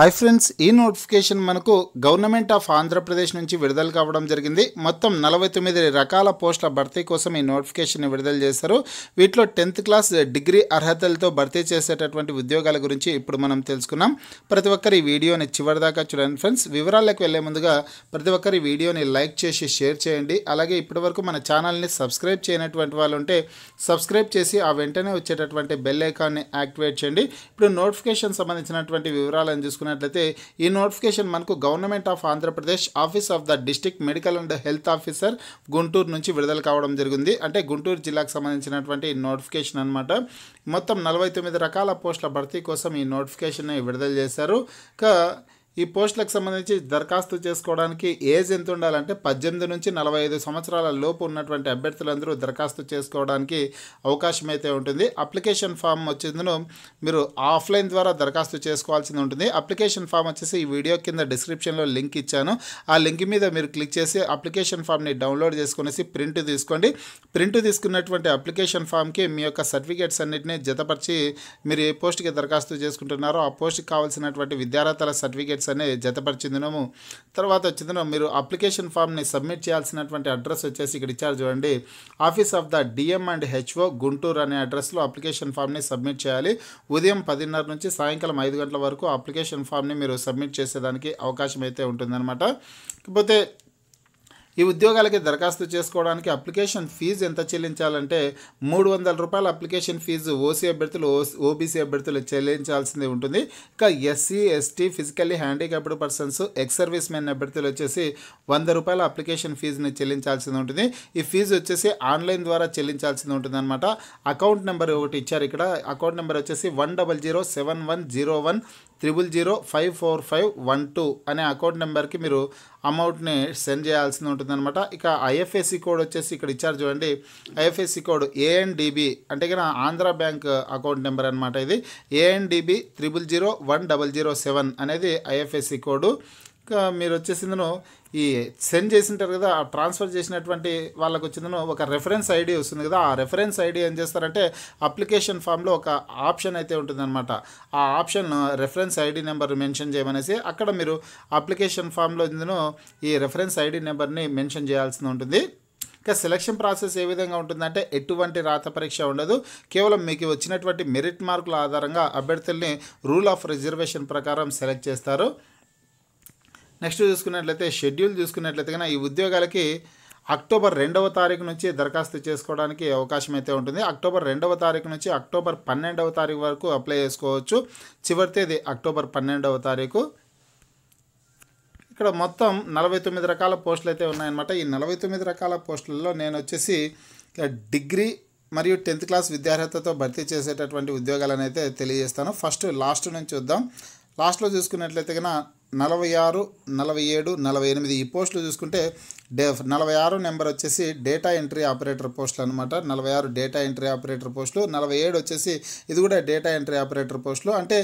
hi friends ఈ notification మనకు government of Andhra Pradesh నుంచి విడుదల కావడం జరిగింది మొత్తం నలభై తొమ్మిది రకాల పోస్టుల భర్తీ కోసం ఈ నోటిఫికేషన్ విడుదల చేశారు వీటిలో టెన్త్ క్లాస్ డిగ్రీ అర్హతలతో భర్తీ చేసేటటువంటి ఉద్యోగాల గురించి ఇప్పుడు మనం తెలుసుకున్నాం ప్రతి ఒక్కరి వీడియోని చివరిదాకా చూడండి ఫ్రెండ్స్ వివరాలకు వెళ్లే ముందుగా ప్రతి ఒక్కరి వీడియోని లైక్ చేసి షేర్ చేయండి అలాగే ఇప్పటివరకు మన ఛానల్ని సబ్స్క్రైబ్ చేయనటువంటి వాళ్ళు ఉంటే సబ్స్క్రైబ్ చేసి ఆ వెంటనే వచ్చేటటువంటి బెల్ ఐకాన్ని యాక్టివేట్ చేయండి ఇప్పుడు నోటిఫికేషన్ సంబంధించినటువంటి వివరాలను చూసుకుని చూసుకున్నట్లయితే ఈ నోటిఫికేషన్ మనకు government of Andhra Pradesh office of the district medical and health officer Guntur నుంచి విడుదల కావడం జరిగింది అంటే గుంటూరు జిల్లాకు సంబంధించినటువంటి నోటిఫికేషన్ అనమాట మొత్తం నలభై తొమ్మిది రకాల పోస్టుల భర్తీ కోసం ఈ నోటిఫికేషన్ విడుదల చేశారు ఈ పోస్టులకు సంబంధించి దరఖాస్తు చేసుకోవడానికి ఏజ్ ఎంత ఉండాలంటే పద్దెనిమిది నుంచి నలభై ఐదు సంవత్సరాల లోపు ఉన్నటువంటి అభ్యర్థులందరూ దరఖాస్తు చేసుకోవడానికి అవకాశం అయితే ఉంటుంది అప్లికేషన్ ఫామ్ వచ్చిందను మీరు ఆఫ్లైన్ ద్వారా దరఖాస్తు చేసుకోవాల్సింది ఉంటుంది అప్లికేషన్ ఫామ్ వచ్చేసి ఈ వీడియో కింద డిస్క్రిప్షన్లో లింక్ ఇచ్చాను ఆ లింక్ మీద మీరు క్లిక్ చేసి అప్లికేషన్ ఫామ్ని డౌన్లోడ్ చేసుకునేసి ప్రింట్ తీసుకోండి ప్రింట్ తీసుకున్నటువంటి అప్లికేషన్ ఫామ్కి మీ యొక్క సర్టిఫికేట్స్ అన్నింటినీ జతపరిచి మీరు ఏ పోస్ట్కి దరఖాస్తు చేసుకుంటున్నారో ఆ పోస్ట్కి కావాల్సినటువంటి విద్యార్థుల సర్టిఫికేట్స్ అనే జతపరిచిందినము తర్వాత వచ్చిందిన మీరు అప్లికేషన్ ఫామ్ని సబ్మిట్ చేయాల్సినటువంటి అడ్రస్ వచ్చేసి ఇక్కడ ఇచ్చారు చూడండి office of the DM and HO Guntur అనే అడ్రస్లో అప్లికేషన్ ఫామ్ని సబ్మిట్ చేయాలి ఉదయం పదిన్నర నుంచి సాయంకాలం ఐదు గంటల వరకు అప్లికేషన్ ఫామ్ని మీరు సబ్మిట్ చేసేదానికి అవకాశం అయితే ఉంటుందన్నమాట ఇకపోతే ఈ ఉద్యోగాలకి దరఖాస్తు చేసుకోవడానికి అప్లికేషన్ ఫీజు ఎంత చెల్లించాలంటే మూడు వందల రూపాయల అప్లికేషన్ ఫీజు ఓసీ అభ్యర్థులు ఓబీసీ అభ్యర్థులు చెల్లించాల్సింది ఉంటుంది ఇక SC ST physically handicapped persons ex service men అభ్యర్థులు వచ్చేసి వంద రూపాయల అప్లికేషన్ ఫీజుని చెల్లించాల్సింది ఉంటుంది ఈ ఫీజు వచ్చేసి ఆన్లైన్ ద్వారా చెల్లించాల్సింది ఉంటుంది అనమాట అకౌంట్ నెంబర్ ఒకటి ఇచ్చారు ఇక్కడ అకౌంట్ నెంబర్ వచ్చేసి one double zero seven one zero one triple zero five four five one two అనే అకౌంట్ నెంబర్కి మీరు అమౌంట్ని సెండ్ చేయాల్సి ఉంటుందన్నమాట ఇక ఐఎఫ్ఎస్సి కోడ్ వచ్చేసి ఇక్కడ ఇచ్చారు చూడండి ఐఎఫ్ఎస్సి కోడ్ ఏఎన్డిబి అంటే కదా ఆంధ్ర బ్యాంక్ అకౌంట్ నెంబర్ అనమాట ఇది ANDB triple zero one double zero seven అనేది ఐఎఫ్ఎస్సి కోడ్ మీరు వచ్చేసిందనో ఈ సెండ్ చేసింటారు కదా ఆ ట్రాన్స్ఫర్ చేసినటువంటి వాళ్ళకు వచ్చిందనో ఒక రెఫరెన్స్ ఐడి వస్తుంది కదా ఆ రెఫరెన్స్ ఐడి ఏం చేస్తారంటే అప్లికేషన్ ఫామ్లో ఒక ఆప్షన్ అయితే ఉంటుందన్నమాట ఆ option reference ID number mention చేయమనేసి అక్కడ మీరు అప్లికేషన్ ఫామ్లో ఇందునో ఈ రెఫరెన్స్ ఐడి నెంబర్ని మెన్షన్ చేయాల్సి ఉంటుంది ఇక సెలక్షన్ ప్రాసెస్ ఏ విధంగా ఉంటుందంటే ఎటువంటి రాత పరీక్ష ఉండదు కేవలం మీకు వచ్చినటువంటి మెరిట్ మార్కుల ఆధారంగా అభ్యర్థుల్ని రూల్ ఆఫ్ రిజర్వేషన్ ప్రకారం సెలెక్ట్ చేస్తారు నెక్స్ట్ చూసుకున్నట్లయితే షెడ్యూల్ చూసుకున్నట్లయితే కనుక ఈ ఉద్యోగాలకి అక్టోబర్ రెండవ తారీఖు నుంచి దరఖాస్తు చేసుకోవడానికి అవకాశం అయితే ఉంటుంది అక్టోబర్ రెండవ తారీఖు నుంచి అక్టోబర్ పన్నెండవ తారీఖు వరకు అప్లై చేసుకోవచ్చు చివరి తేదీ అక్టోబర్ పన్నెండవ తారీఖు ఇక్కడ మొత్తం నలభై తొమ్మిది రకాల పోస్టులు అయితే ఉన్నాయన్నమాట ఈ నలభై తొమ్మిది రకాల పోస్టులలో నేను వచ్చేసి డిగ్రీ మరియు టెన్త్ క్లాస్ విద్యార్హతతో భర్తీ చేసేటటువంటి ఉద్యోగాలను అయితే తెలియజేస్తాను ఫస్ట్ లాస్ట్ నుంచి చూద్దాం లాస్ట్లో చూసుకున్నట్లయితే కన్నా నలభై ఆరు నలభై ఏడు నలభై ఎనిమిది ఈ పోస్టులు చూసుకుంటే డే నలభై ఆరు నెంబర్ వచ్చేసి డేటా ఎంట్రీ ఆపరేటర్ పోస్టులు అనమాట నలభై ఆరు డేటా ఎంట్రీ ఆపరేటర్ పోస్టులు నలభై ఏడు వచ్చేసి ఇది కూడా డేటా ఎంట్రీ ఆపరేటర్ పోస్టులు అంటే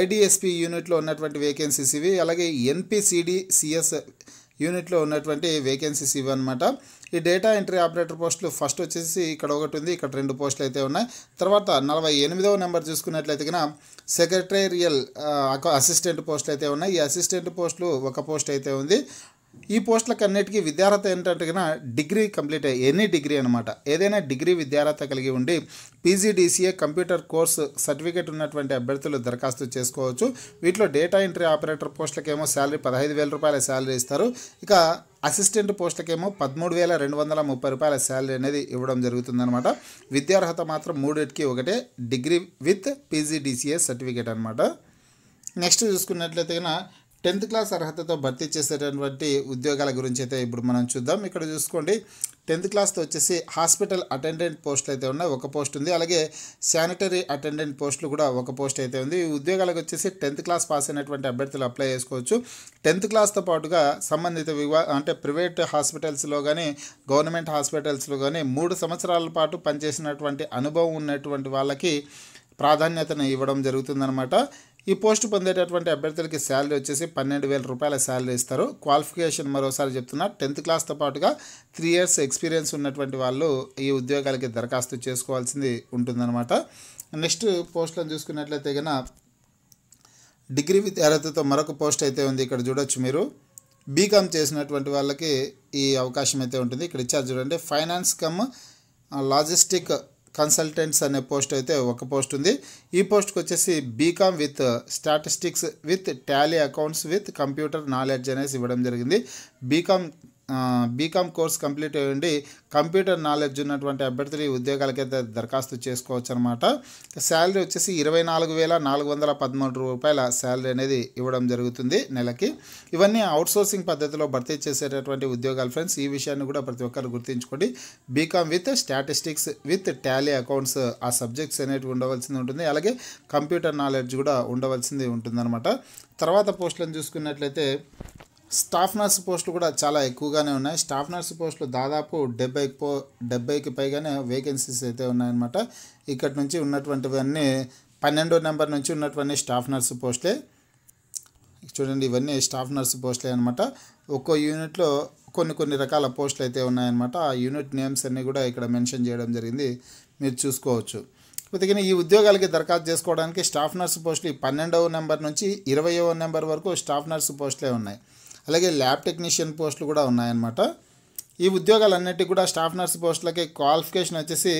ఐడిఎస్పి యూనిట్లో ఉన్నటువంటి వేకెన్సీస్ ఇవి అలాగే ఎన్పిసిడి సిఎస్ యూనిట్లో ఉన్నటువంటి వేకెన్సీస్ ఇవన్నమాట ఈ డేటా ఎంట్రీ ఆపరేటర్ పోస్టులు ఫస్ట్ వచ్చేసి ఇక్కడ ఒకటి ఉంది ఇక్కడ రెండు పోస్టులు అయితే ఉన్నాయి తర్వాత నలభై ఎనిమిదవ నెంబర్ చూసుకున్నట్లయితే కనుక సెక్రటేరియల్ అసిస్టెంట్ పోస్టులు అయితే ఉన్నాయి ఈ అసిస్టెంట్ పోస్టులు ఒక పోస్ట్ అయితే ఉంది ఈ పోస్టులకు అన్నిటికీ విద్యార్హత ఏంటంటే డిగ్రీ కంప్లీట్ అయ్యి ఎనీ డిగ్రీ అనమాట ఏదైనా డిగ్రీ విద్యార్హత కలిగి ఉండి పీజీడీసీఏ కంప్యూటర్ కోర్సు సర్టిఫికేట్ ఉన్నటువంటి అభ్యర్థులు దరఖాస్తు చేసుకోవచ్చు వీటిలో డేటా ఎంట్రీ ఆపరేటర్ పోస్టులకేమో శాలరీ పదహైదు వేల రూపాయల శాలరీ ఇస్తారు ఇక అసిస్టెంట్ పోస్టులకేమో పదమూడు వేల రెండు వందల ముప్పై రూపాయల శాలరీ అనేది ఇవ్వడం జరుగుతుందనమాట విద్యార్హత మాత్రం మూడింటికి ఒకటే డిగ్రీ విత్ పీజీడీసీఏ సర్టిఫికేట్ అనమాట నెక్స్ట్ చూసుకున్నట్లయితే టెన్త్ క్లాస్ అర్హతతో భర్తీ చేసేటటువంటి ఉద్యోగాల గురించి అయితే ఇప్పుడు మనం చూద్దాం ఇక్కడ చూసుకోండి టెన్త్ క్లాస్తో వచ్చేసి హాస్పిటల్ అటెండెంట్ పోస్టులు అయితే ఉన్నాయి ఒక పోస్ట్ ఉంది అలాగే శానిటరీ అటెండెంట్ పోస్టులు కూడా ఒక పోస్ట్ అయితే ఉంది ఈ ఉద్యోగాలకు వచ్చేసి టెన్త్ క్లాస్ పాస్ అయినటువంటి అభ్యర్థులు అప్లై చేసుకోవచ్చు టెన్త్ క్లాస్తో పాటుగా సంబంధిత వివా అంటే ప్రైవేట్ హాస్పిటల్స్లో కానీ గవర్నమెంట్ హాస్పిటల్స్లో కానీ మూడు సంవత్సరాల పాటు పనిచేసినటువంటి అనుభవం ఉన్నటువంటి వాళ్ళకి ప్రాధాన్యతను ఇవ్వడం జరుగుతుందన్నమాట ఈ పోస్టు పొందేటటువంటి అభ్యర్థులకి శాలరీ వచ్చేసి పన్నెండు వేల రూపాయల శాలరీ ఇస్తారు క్వాలిఫికేషన్ మరోసారి చెప్తున్నా టెన్త్ క్లాస్తో పాటుగా త్రీ ఇయర్స్ ఎక్స్పీరియన్స్ ఉన్నటువంటి వాళ్ళు ఈ ఉద్యోగాలకి దరఖాస్తు చేసుకోవాల్సింది ఉంటుందన్నమాట నెక్స్ట్ పోస్టులను చూసుకున్నట్లయితే కనుక డిగ్రీ విత్ అర్హతతో మరొక పోస్ట్ అయితే ఉంది ఇక్కడ చూడొచ్చు మీరు బీకామ్ చేసినటువంటి వాళ్ళకి ఈ అవకాశం అయితే ఉంటుంది ఇక్కడ ఇచ్చారు చూడండి ఫైనాన్స్ కమ్ లాజిస్టిక్ కన్సల్టెంట్స్ అనే పోస్ట్ అయితే ఒక పోస్ట్ ఉంది ఈ పోస్ట్కి వచ్చేసి BCom with statistics with Tally accounts with computer knowledge అనేసి ఇవ్వడం జరిగింది బీకామ్ బీకామ్ కోర్స్ కంప్లీట్ అయ్యండి కంప్యూటర్ నాలెడ్జ్ ఉన్నటువంటి అభ్యర్థులు ఈ ఉద్యోగాలకైతే దరఖాస్తు చేసుకోవచ్చు అనమాట శాలరీ వచ్చేసి ఇరవై నాలుగు వేల నాలుగు వందల పదమూడు రూపాయల శాలరీ అనేది ఇవ్వడం జరుగుతుంది నెలకి ఇవన్నీ అవుట్సోర్సింగ్ పద్ధతిలో భర్తీ చేసేటటువంటి ఉద్యోగాలు ఫ్రెండ్స్ ఈ విషయాన్ని కూడా ప్రతి ఒక్కరు గుర్తుంచుకోండి BCom with statistics with Tally accounts ఆ సబ్జెక్ట్స్ అనేవి ఉండవలసింది ఉంటుంది అలాగే కంప్యూటర్ నాలెడ్జ్ కూడా ఉండవలసింది ఉంటుందన్నమాట తర్వాత పోస్టులను చూసుకున్నట్లయితే స్టాఫ్ నర్స్ పోస్టులు కూడా చాలా ఎక్కువగానే ఉన్నాయి స్టాఫ్ నర్స్ పోస్టులు దాదాపు డెబ్బై పో డెబ్బైకి పైగానే వేకెన్సీస్ అయితే ఉన్నాయన్నమాట ఇక్కడి నుంచి ఉన్నటువంటివన్నీ పన్నెండో నెంబర్ నుంచి ఉన్నటువంటి స్టాఫ్ నర్స్ పోస్టులే చూడండి ఇవన్నీ స్టాఫ్ నర్స్ పోస్టులే అనమాట ఒక్కో యూనిట్లో కొన్ని కొన్ని రకాల పోస్టులు అయితే ఉన్నాయన్నమాట ఆ యూనిట్ నేమ్స్ అన్నీ కూడా ఇక్కడ మెన్షన్ చేయడం జరిగింది మీరు చూసుకోవచ్చు కొద్దిగా ఈ ఉద్యోగాలకి దరఖాస్తు చేసుకోవడానికి స్టాఫ్ నర్స్ పోస్టులు పన్నెండవ నెంబర్ నుంచి ఇరవయవ నెంబర్ వరకు స్టాఫ్ నర్స్ పోస్టులే ఉన్నాయి అలాగే ల్యాబ్ టెక్నీషియన్ పోస్టులు కూడా ఉన్నాయన్నమాట ఈ ఉద్యోగాలన్నిటికీ కూడా స్టాఫ్ నర్స్ పోస్టులకి క్వాలిఫికేషన్ వచ్చేసి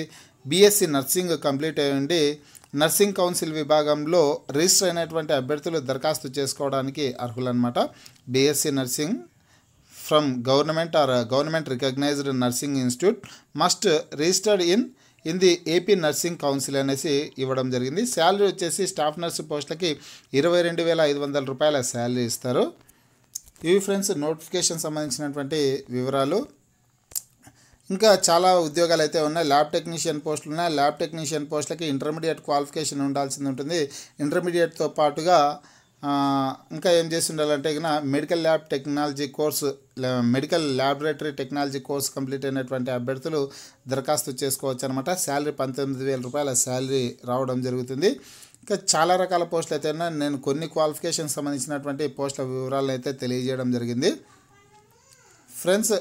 బీఎస్సీ నర్సింగ్ కంప్లీట్ అయ్యండి నర్సింగ్ కౌన్సిల్ విభాగంలో రిజిస్టర్ అయినటువంటి అభ్యర్థులు దరఖాస్తు చేసుకోవడానికి అర్హులన్నమాట BSc nursing from government or government recognised nursing institute must registered in in the AP nursing council అనేసి ఇవ్వడం జరిగింది శాలరీ వచ్చేసి స్టాఫ్ నర్స్ పోస్టులకి ఇరవై రెండు వేల ఐదు వందల రూపాయల శాలరీ ఇస్తారు ఇవి ఫ్రెండ్స్ నోటిఫికేషన్ సంబంధించినటువంటి వివరాలు ఇంకా చాలా ఉద్యోగాలు అయితే ఉన్నాయి ల్యాబ్ టెక్నీషియన్ పోస్టులు ఉన్నాయి ల్యాబ్ టెక్నీషియన్ పోస్టులకి ఇంటర్మీడియట్ క్వాలిఫికేషన్ ఉండాల్సింది ఉంటుంది ఇంటర్మీడియట్తో పాటుగా ఇంకా ఏం చేసి ఉండాలంటే ఇక medical lab technology course medical laboratory technology course complete అయినటువంటి అభ్యర్థులు దరఖాస్తు చేసుకోవచ్చు అనమాట శాలరీ పంతొమ్మిది వేల రూపాయల శాలరీ రావడం జరుగుతుంది ఇంకా చాలా రకాల పోస్టులు అయితే నేను కొన్ని క్వాలిఫికేషన్ సంబంధించినటువంటి పోస్టుల వివరాలను అయితే తెలియజేయడం జరిగింది ఫ్రెండ్స్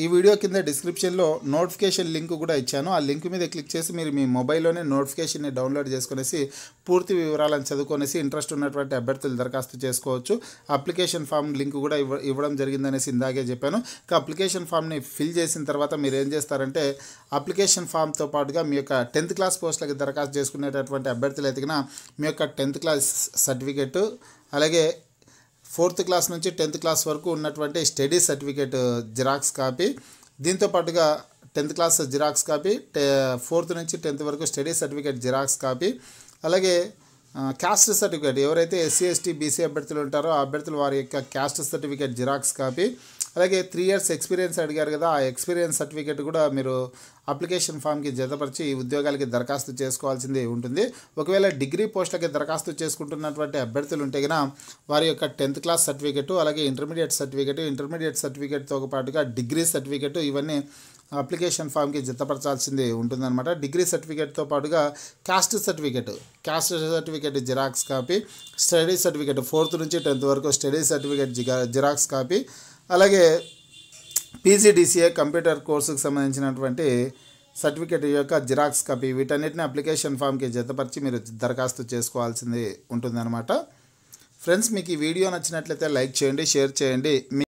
ఈ వీడియో కింద డిస్క్రిప్షన్లో నోటిఫికేషన్ లింక్ కూడా ఇచ్చాను ఆ లింక్ మీద క్లిక్ చేసి మీరు మీ మొబైల్లోనే నోటిఫికేషన్ని డౌన్లోడ్ చేసుకునేసి పూర్తి వివరాలను చదువుకునేసి ఇంట్రెస్ట్ ఉన్నటువంటి అభ్యర్థులు దరఖాస్తు చేసుకోవచ్చు అప్లికేషన్ ఫామ్ లింక్ కూడా ఇవ్వడం జరిగిందనేసి ఇందాకే చెప్పాను ఇక అప్లికేషన్ ఫామ్ని ఫిల్ చేసిన తర్వాత మీరు ఏం చేస్తారంటే అప్లికేషన్ ఫామ్తో పాటుగా మీ యొక్క టెన్త్ క్లాస్ పోస్టులకి దరఖాస్తు చేసుకునేటటువంటి అభ్యర్థులు ఎదిగిన మీ యొక్క టెన్త్ క్లాస్ సర్టిఫికేట్ అలాగే ఫోర్త్ క్లాస్ నుంచి టెన్త్ క్లాస్ వరకు ఉన్నటువంటి study certificate uh, xerox copy దీంతో పాటుగా tenth class xerox copy fourth నుంచి టెన్త్ వరకు స్టడీ సర్టిఫికేట్ జిరాక్స్ కాపీ అలాగే uh, క్యాస్ట్ సర్టిఫికేట్ ఎవరైతే ఎస్సీ ఎస్టీ బీసీ అభ్యర్థులు ఉంటారో ఆ అభ్యర్థులు వారి యొక్క క్యాస్ట్ సర్టిఫికేట్ జిరాక్స్ కాపీ అలాగే త్రీ ఇయర్స్ ఎక్స్పీరియన్స్ అడిగారు కదా ఆ ఎక్స్పీరియన్స్ సర్టిఫికేట్ కూడా మీరు అప్లికేషన్ ఫామ్కి జతపరిచి ఉద్యోగాలకి దరఖాస్తు చేసుకోవాల్సింది ఉంటుంది ఒకవేళ డిగ్రీ పోస్టులకి దరఖాస్తు చేసుకుంటున్నటువంటి అభ్యర్థులు ఉంటే కనుక వారి యొక్క టెన్త్ క్లాస్ సర్టిఫికేటు అలాగే ఇంటర్మీడియట్ సర్టిఫికేట్ ఇంటర్మీడియట్ సర్టిఫికేట్తో పాటుగా డిగ్రీ సర్టిఫికేటు ఇవన్నీ అప్లికేషన్ ఫామ్కి జతపరచాల్సింది ఉంటుందన్నమాట డిగ్రీ సర్టిఫికేట్తో పాటుగా caste certificate caste certificate xerox copy study certificate fourth నుంచి టెన్త్ వరకు స్టడీ సర్టిఫికేట్ జిరాక్స్ కాపీ అలాగే పీజీడీసీఏ కంప్యూటర్ కోర్సుకు సంబంధించినటువంటి సర్టిఫికేట్ యొక్క జిరాక్స్ కాపీ వీటన్నిటిని అప్లికేషన్ ఫామ్కి జతపరిచి మీరు దరఖాస్తు చేసుకోవాల్సింది ఉంటుందన్నమాట ఫ్రెండ్స్ మీకు ఈ వీడియో నచ్చినట్లయితే లైక్ చేయండి షేర్ చేయండి